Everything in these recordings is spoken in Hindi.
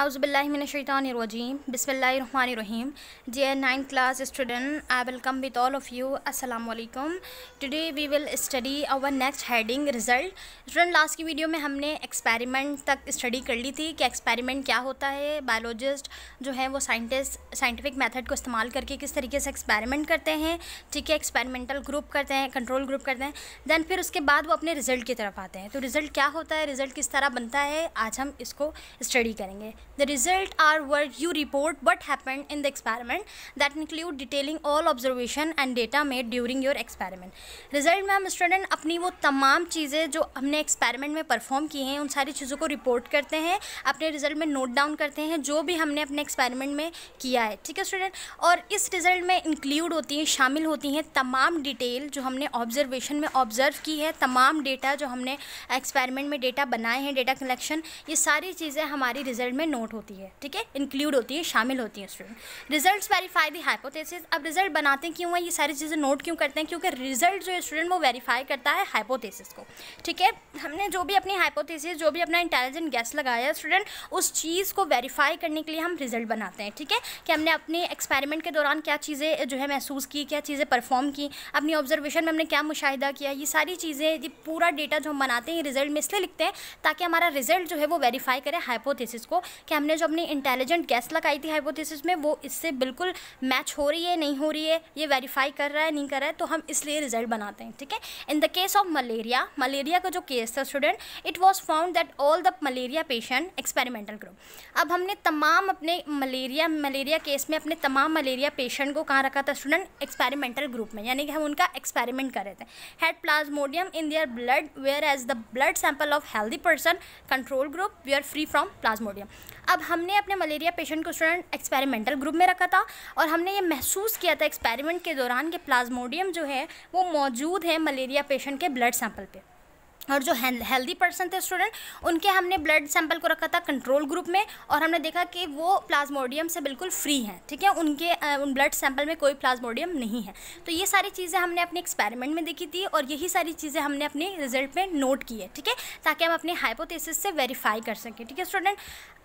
आउज़बिल्लिमिनशैतानरजीम बिसमीम dear nine class student I welcome with all of you अस्सलाम वालेकुम today we will study our next heading result student last की वीडियो में हमने एक्सपेरिमेंट तक स्टडी कर ली थी कि एक्सपेरिमेंट क्या होता है बायोलॉजिस्ट जो है वो साइंटिस्ट साइंटिफिक मेथड को इस्तेमाल करके किस तरीके से एक्सपेरिमेंट करते हैं ठीक है एक्सपेरिमेंटल ग्रुप करते हैं कंट्रोल ग्रुप करते हैं दैन फिर उसके बाद वो अपने रिज़ल्ट की तरफ आते हैं तो रिज़ल्ट क्या होता है रिज़ल्ट किस तरह बनता है आज हम इसको स्टडी करेंगे The result are where you report what happened in the experiment that include detailing all observation and data made during your experiment. Result में हम स्टूडेंट अपनी वो तमाम चीज़ें जो हमने एक्सपेरिमेंट में परफॉर्म की हैं उन सारी चीज़ों को रिपोर्ट करते हैं अपने रिजल्ट में नोट डाउन करते हैं जो भी हमने अपने एक्सपेरिमेंट में किया है ठीक है स्टूडेंट और इस रिजल्ट में इंक्लूड होती हैं शामिल होती हैं तमाम डिटेल जो हमने ऑब्जर्वेशन में ऑब्जर्व की है तमाम डेटा जो हमने एक्सपेरिमेंट में डेटा बनाए हैं डेटा कलेक्शन ये सारी चीज़ें हमारी रिजल्ट में नोट होती है ठीक है इंक्लूड होती है शामिल होती है student result verify the hypothesis अब रिजल्ट बनाते क्यों हैं ये सारी चीज़ें नोट क्यों करते हैं क्योंकि रिजल्ट जो है स्टूडेंट वो वेरीफाई करता है हाइपोथेसिस को ठीक है हमने जो भी अपनी हाइपोथेसिस जो भी अपना इंटेलिजेंट गैस लगाया स्टूडेंट उस चीज़ को वेरीफाई करने के लिए हम रिजल्ट बनाते हैं ठीक है कि हमने अपने एक्सपेरिमेंट के दौरान क्या चीज़ें जो है महसूस की क्या चीज़ें परफॉर्म की अपनी ऑब्जर्वेशन में हमने क्या मुशाहिदा किया ये सारी चीज़ें ये पूरा डेटा जो हम बनाते हैं रिजल्ट में इसलिए लिखते हैं ताकि हमारा रिजल्ट जो है वो वेरीफाई करें हाइपोथेसिस को कि हमने जो अपनी इंटेलिजेंट गैस लगाई थी हाइपोथेसिस में वो इससे बिल्कुल मैच हो रही है नहीं हो रही है ये वेरीफाई कर रहा है नहीं कर रहा है तो हम इसलिए रिजल्ट बनाते हैं ठीक है in the case of malaria malaria का जो केस था student it was found that all the malaria patient experimental group अब हमने तमाम अपने मलेरिया मलेरिया केस में अपने तमाम मलेरिया पेशेंट को कहाँ रखा था स्टूडेंट एक्सपेरिमेंटल ग्रुप में यानी कि हम उनका एक्सपेरिमेंट कर रहे थे had plasmodium in their blood where as the blood sample of healthy person control group we are free from plasmodium अब हमने अपने मलेरिया पेशेंट को स्टूडेंट एक्सपेरिमेंटल ग्रुप में रखा था और हमने ये महसूस किया था एक्सपेरिमेंट के दौरान कि प्लाज्मोडियम जो है वो मौजूद है मलेरिया पेशेंट के ब्लड सैंपल पर और जो हेल्दी पर्सन थे स्टूडेंट उनके हमने ब्लड सैंपल को रखा था कंट्रोल ग्रुप में और हमने देखा कि वो प्लाज्मोडियम से बिल्कुल फ्री हैं ठीक है उनके उन ब्लड सैंपल में कोई प्लाज्मोडियम नहीं है तो ये सारी चीज़ें हमने अपने एक्सपेरिमेंट में देखी थी और यही सारी चीज़ें हमने अपने रिजल्ट में नोट की है ठीक है ताकि हम अपने हाइपोथेसिस से वेरीफाई कर सकें ठीक है स्टूडेंट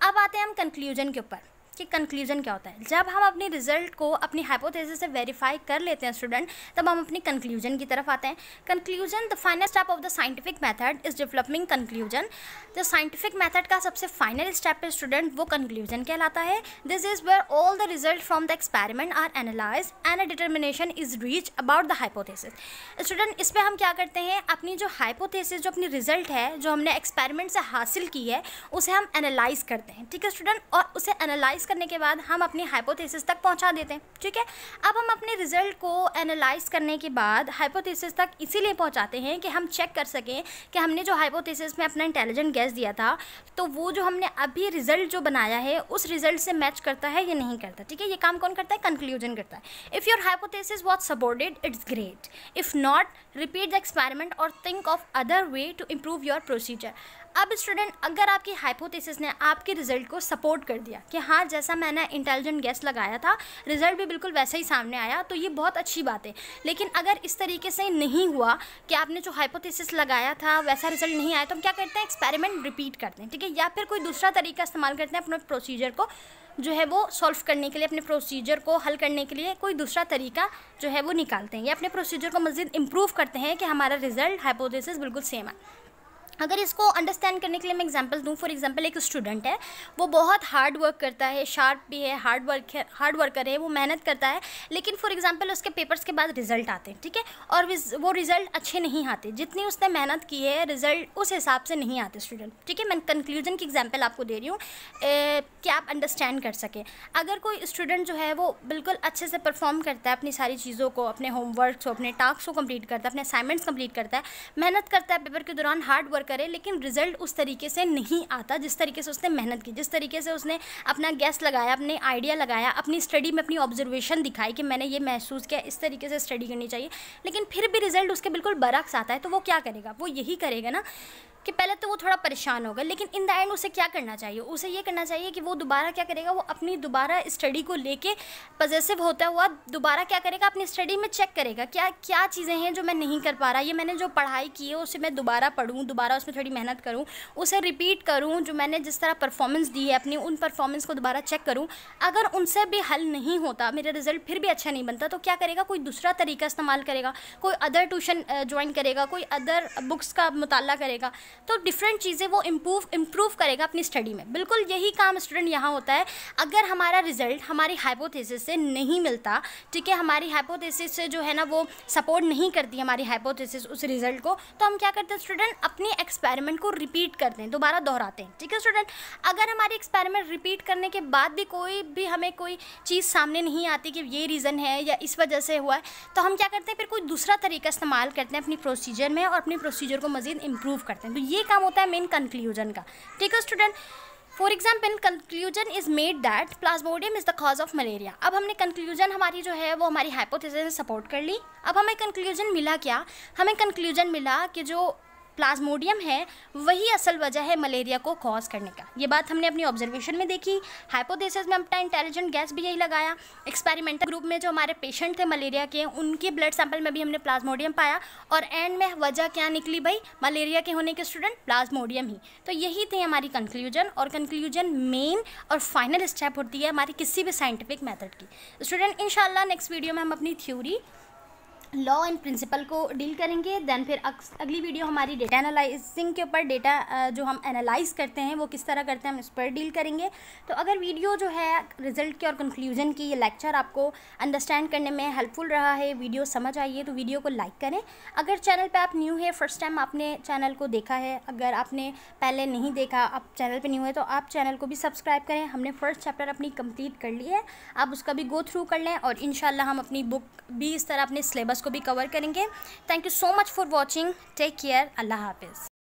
अब आते हैं हम कंक्लूजन के ऊपर कि कंक्लूजन क्या होता है जब हम अपने रिजल्ट को अपनी हाइपोथेसिस से वेरीफाई कर लेते हैं स्टूडेंट तब हम अपनी कंक्लूजन की तरफ आते हैं conclusion the final step of the scientific method is developing conclusion the scientific method का सबसे फाइनल स्टेप है स्टूडेंट वो कंक्लूजन कहलाता है this is where all the result from the experiment are analyze and a determination is reach about the hypothesis student इस पर हम क्या करते हैं अपनी जो हाइपोथेसिस जो अपनी रिजल्ट है जो हमने एक्सपेरिमेंट से हासिल की है उसे हम एनालाइज करते हैं ठीक है स्टूडेंट और उसे एनालाइज एनालाइज करने के बाद हम अपनी हाइपोथेसिस तक पहुंचा देते हैं ठीक है अब हम अपने रिजल्ट को एनालाइज करने के बाद हाइपोथेसिस तक इसीलिए पहुंचाते हैं कि हम चेक कर सकें कि हमने जो हाइपोथेसिस में अपना इंटेलिजेंट गैस दिया था तो वो जो हमने अभी रिजल्ट जो बनाया है उस रिजल्ट से मैच करता है या नहीं करता ठीक है ये काम कौन करता है कंक्लूजन करता है if your hypothesis was supported it's great if not repeat the experiment और think of other way to improve your procedure अब स्टूडेंट अगर आपकी हाइपोथेसिस ने आपके रिजल्ट को सपोर्ट कर दिया कि हाँ जैसा मैंने इंटेलिजेंट गैस लगाया था रिजल्ट भी बिल्कुल वैसा ही सामने आया तो ये बहुत अच्छी बात है लेकिन अगर इस तरीके से नहीं हुआ कि आपने जो हाइपोथेसिस लगाया था वैसा रिजल्ट नहीं आया तो हम क्या करते हैं एक्सपेरिमेंट रिपीट करते हैं ठीक है या फिर कोई दूसरा तरीका इस्तेमाल करते हैं अपने प्रोसीजर को जो है वो सॉल्व करने के लिए अपने प्रोसीजर को हल करने के लिए कोई दूसरा तरीका जो है वो निकालते हैं या अपने प्रोसीजर को मज़ीद इम्प्रूव करते हैं कि हमारा रिजल्ट हाइपोथेसिस बिल्कुल सेम है अगर इसको अंडरस्टैंड करने के लिए मैं एग्जांपल दूं फॉर एग्जांपल एक स्टूडेंट है वो बहुत हार्ड वर्क करता है शार्प भी है हार्ड वर्क है हार्ड वर्कर है वो मेहनत करता है लेकिन फॉर एग्जांपल उसके पेपर्स के बाद रिजल्ट आते हैं ठीक है और वो रिजल्ट अच्छे नहीं आते जितनी उसने मेहनत की है रिजल्ट उस हिसाब से नहीं आते स्टूडेंट ठीक है मैं कंक्लूजन की एग्जाम्पल आपको दे रही हूँ कि आप अंडरस्टैंड कर सकें अगर कोई स्टूडेंट जो है वो बिल्कुल अच्छे से परफॉर्म करता है अपनी सारी चीज़ों को अपने होमवर्क को अपने टास्क को कम्प्लीट करता है अपने असाइनमेंट्स कम्प्लीट करता है मेहनत करता है पेपर के दौरान हार्ड वर्क करे लेकिन रिजल्ट उस तरीके से नहीं आता जिस तरीके से उसने मेहनत की जिस तरीके से उसने अपना गैस लगाया अपने आइडिया लगाया अपनी स्टडी में अपनी ऑब्जर्वेशन दिखाई कि मैंने ये महसूस किया इस तरीके से स्टडी करनी चाहिए लेकिन फिर भी रिजल्ट उसके बिल्कुल बरक्स आता है तो वो क्या करेगा वो यही करेगा ना कि पहले तो वो थोड़ा परेशान होगा लेकिन इन द एंड उसे क्या करना चाहिए उसे ये करना चाहिए कि वो दोबारा क्या करेगा वो अपनी दोबारा स्टडी को लेके पजेसिव होता हुआ दोबारा क्या करेगा अपनी स्टडी में चेक करेगा क्या क्या चीज़ें हैं जो मैं नहीं कर पा रहा ये मैंने जो पढ़ाई की है उसे मैं दोबारा पढ़ूँ दोबारा दोबारा उसमें थोड़ी मेहनत करूँ उसे रिपीट करूँ जो मैंने जिस तरह परफॉर्मेंस दी है अपनी उन परफॉर्मेंस को दोबारा चेक करूँ अगर उनसे भी हल नहीं होता मेरा रिजल्ट फिर भी अच्छा नहीं बनता तो क्या करेगा कोई दूसरा तरीका इस्तेमाल करेगा कोई अदर ट्यूशन ज्वाइन करेगा कोई अदर बुक्स का मुताल करेगा तो डिफरेंट चीज़ें वो इम्प्रूव इम्प्रूव करेगा अपनी स्टडी में बिल्कुल यही काम स्टूडेंट यहाँ होता है अगर हमारा रिजल्ट हमारी हाइपोथेसिस से नहीं मिलता ठीक है हमारी हाइपोथेसिस से जो है ना वो सपोर्ट नहीं करती हमारी हाइपोथेसिस उस रिजल्ट को तो हम क्या करते हैं स्टूडेंट अपनी एक्सपेरिमेंट को रिपीट करते हैं दोबारा दोहराते हैं ठीक है स्टूडेंट अगर हमारे एक्सपेरिमेंट रिपीट करने के बाद भी कोई भी हमें कोई चीज़ सामने नहीं आती कि ये रीज़न है या इस वजह से हुआ है तो हम क्या करते हैं फिर कोई दूसरा तरीका इस्तेमाल करते हैं अपनी प्रोसीजर में और अपनी प्रोसीजर को मज़ीद इम्प्रूव करते हैं तो ये काम होता है मेन कंक्लूजन का ठीक है student for example conclusion is made that plasmodium is the cause of malaria अब हमने कंक्लूजन हमारी जो है वो हमारी हाइपोथेसिस सपोर्ट कर ली अब हमें कंक्लूजन मिला क्या हमें कंक्लूजन मिला कि जो प्लाज्मोडियम है वही असल वजह है मलेरिया को कॉज करने का ये बात हमने अपनी ऑब्जर्वेशन में देखी हाइपोथेसिस में अपना इंटेलिजेंट गैस भी यही लगाया एक्सपेरिमेंटल ग्रुप में जो हमारे पेशेंट थे मलेरिया के उनके ब्लड सैंपल में भी हमने प्लाज्मोडियम पाया और एंड में वजह क्या निकली भाई मलेरिया के होने के स्टूडेंट प्लाज्मोडियम ही तो यही थी हमारी कंक्लूजन और कंक्लूजन मेन और फाइनल स्टेप होती है हमारी किसी भी साइंटिफिक मैथड की स्टूडेंट इन नेक्स्ट वीडियो में हम अपनी थ्योरी लॉ एंड प्रिंसिपल को डील करेंगे देन फिर अगली वीडियो हमारी डेटा एनालाइजिंग के ऊपर डेटा जो हम एनालाइज करते हैं वो किस तरह करते हैं हम इस पर डील करेंगे तो अगर वीडियो जो है रिजल्ट की और कंक्लूजन की ये लेक्चर आपको अंडरस्टैंड करने में हेल्पफुल रहा है वीडियो समझ आई है तो वीडियो को लाइक करें अगर चैनल पर आप न्यू है फर्स्ट टाइम आपने चैनल को देखा है अगर आपने पहले नहीं देखा आप चैनल पर न्यू है तो आप चैनल को भी सब्सक्राइब करें हमने फ़र्स्ट चैप्टर अपनी कम्प्लीट कर ली है आप उसका भी गो थ्रू कर लें और इन हम अपनी बुक भी इस तरह अपने सिलेबस सिलेबस को भी कवर करेंगे thank you so much for watching take care अल्लाह हाफिज़